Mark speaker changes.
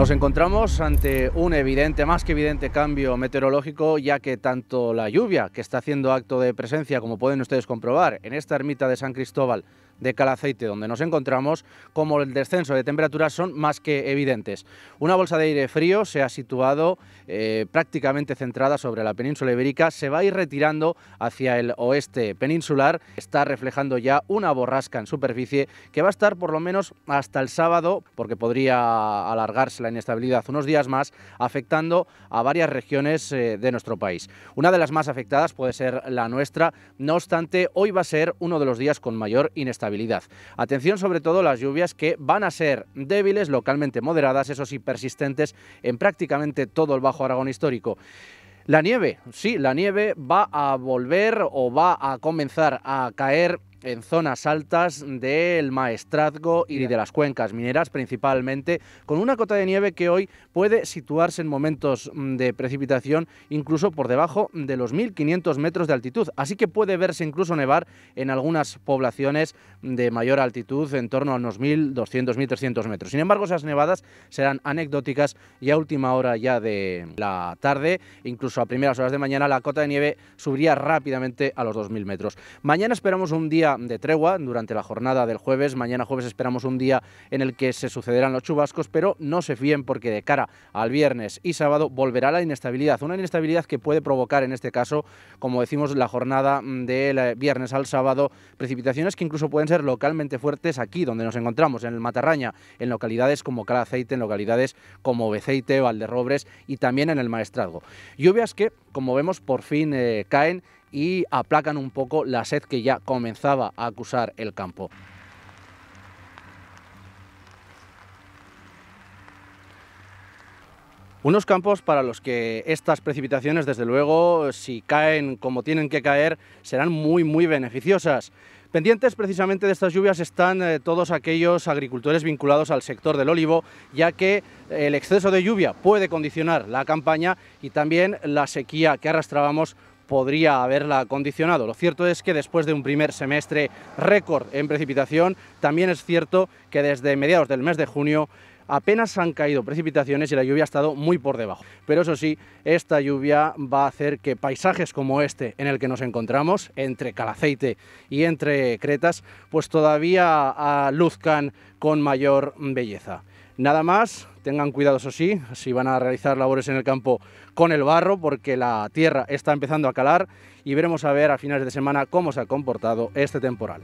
Speaker 1: Nos encontramos ante un evidente, más que evidente cambio meteorológico, ya que tanto la lluvia, que está haciendo acto de presencia, como pueden ustedes comprobar, en esta ermita de San Cristóbal de Calaceite, donde nos encontramos, como el descenso de temperaturas son más que evidentes. Una bolsa de aire frío se ha situado eh, prácticamente centrada sobre la península ibérica, se va a ir retirando hacia el oeste peninsular, está reflejando ya una borrasca en superficie que va a estar por lo menos hasta el sábado, porque podría alargarse la inestabilidad unos días más, afectando a varias regiones eh, de nuestro país. Una de las más afectadas puede ser la nuestra, no obstante, hoy va a ser uno de los días con mayor inestabilidad. Atención sobre todo las lluvias que van a ser débiles, localmente moderadas, eso sí, persistentes en prácticamente todo el Bajo Aragón histórico. La nieve, sí, la nieve va a volver o va a comenzar a caer en zonas altas del maestrazgo y de las cuencas mineras principalmente, con una cota de nieve que hoy puede situarse en momentos mm, de precipitación incluso por debajo de los 1.500 metros de altitud. Así que puede verse incluso nevar en algunas poblaciones de mayor altitud, en torno a unos 1.200, 1.300 metros. Sin embargo, esas nevadas serán anecdóticas y a última hora ya de la tarde, incluso a primeras horas de mañana, la cota de nieve subiría rápidamente a los 2.000 metros. Mañana esperamos un día de tregua durante la jornada del jueves. Mañana jueves esperamos un día en el que se sucederán los chubascos, pero no se fíen porque de cara al viernes y sábado volverá la inestabilidad. Una inestabilidad que puede provocar en este caso, como decimos, la jornada del viernes al sábado, precipitaciones que incluso pueden ser localmente fuertes aquí donde nos encontramos, en el Matarraña, en localidades como Calaceite, en localidades como Beceite, Valderrobres y también en el Maestrazgo. Lluvias que, como vemos, por fin eh, caen y aplacan un poco la sed que ya comenzaba a acusar el campo. Unos campos para los que estas precipitaciones, desde luego, si caen como tienen que caer, serán muy, muy beneficiosas. Pendientes precisamente de estas lluvias están eh, todos aquellos agricultores vinculados al sector del olivo, ya que el exceso de lluvia puede condicionar la campaña y también la sequía que arrastrábamos podría haberla condicionado. Lo cierto es que después de un primer semestre récord en precipitación, también es cierto que desde mediados del mes de junio apenas han caído precipitaciones y la lluvia ha estado muy por debajo. Pero eso sí, esta lluvia va a hacer que paisajes como este en el que nos encontramos, entre Calaceite y entre Cretas, pues todavía ah, luzcan con mayor belleza. Nada más, tengan cuidado eso sí, si van a realizar labores en el campo con el barro, porque la tierra está empezando a calar y veremos a ver a finales de semana cómo se ha comportado este temporal.